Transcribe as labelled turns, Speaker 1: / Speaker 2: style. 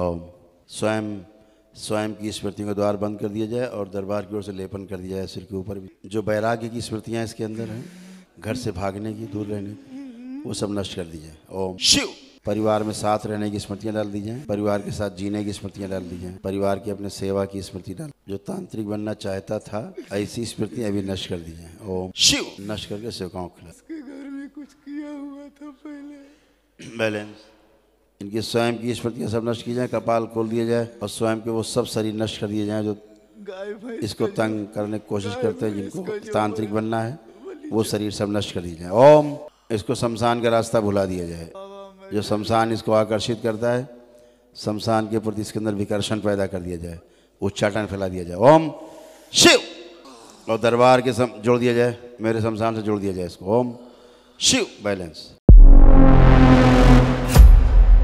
Speaker 1: और
Speaker 2: स्वयं स्वयं की स्मृतियों का द्वार बंद कर दिया जाए और दरबार की ओर से लेपन कर दिया जाए सिर के ऊपर भी जो बैराग्य की स्मृतियाँ इसके अंदर हैं घर से भागने की दूर रहने की वो सब नष्ट कर दी जाए ओम शिव परिवार में साथ रहने की स्मृतियाँ डाल दी परिवार के साथ जीने की स्मृतियाँ डाल दी परिवार की अपने सेवा की स्मृति डाल जो तांत्रिक बनना चाहता था ऐसी स्मृतियाँ अभी नष्ट कर दी जाए ओम शिव नष्ट करके सेवकाओं के खिला घर में कुछ किया हुआ था पहले बैलेंस इनकी स्वयं की स्मृतियाँ सब नष्ट की जाए कपाल खोल दिए जाए और स्वयं के वो सब शरीर नष्ट कर दिए जाए जो इसको तंग करने की कोशिश करते हैं जिनको तांत्रिक बनना है वो शरीर सब नष्ट कर दिए जाए ओम इसको शमशान का रास्ता भुला दिया जाए जो शमशान इसको आकर्षित करता है शमशान के प्रति इसके अंदर विकर्षण पैदा कर दिया जाए उच्चाटन फैला दिया जाए ओम शिव और दरबार के सम जोड़ दिया जाए मेरे शमशान से जोड़ दिया जाए इसको ओम शिव बैलेंस